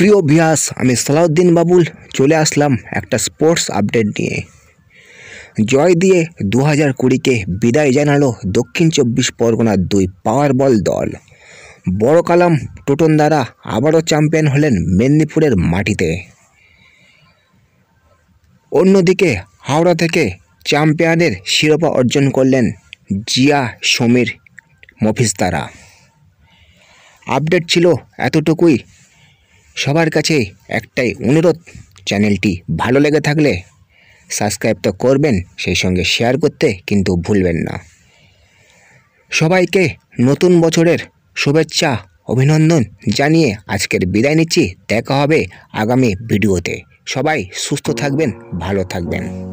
প্রিয় অভ্যাস আমি সালাউদ্দিন বাবুল চলে আসলাম একটা স্পোর্টস আপডেট নিয়ে জয় দিয়ে দু হাজার কুড়িকে বিদায় জানালো দক্ষিণ চব্বিশ পরগনার দুই পাওয়ার বল দল বড় কালাম টোটন দ্বারা আবারও চ্যাম্পিয়ন হলেন মেদিনীপুরের মাটিতে অন্যদিকে হাওড়া থেকে চ্যাম্পিয়নের শিরোপা অর্জন করলেন জিয়া সমীর মফিজ তারা আপডেট ছিল এতটুকুই সবার কাছে একটাই অনুরোধ চ্যানেলটি ভালো লেগে থাকলে সাবস্ক্রাইব তো করবেন সেই সঙ্গে শেয়ার করতে কিন্তু ভুলবেন না সবাইকে নতুন বছরের শুভেচ্ছা অভিনন্দন জানিয়ে আজকের বিদায় নিচ্ছি দেখা হবে আগামী ভিডিওতে সবাই সুস্থ থাকবেন ভালো থাকবেন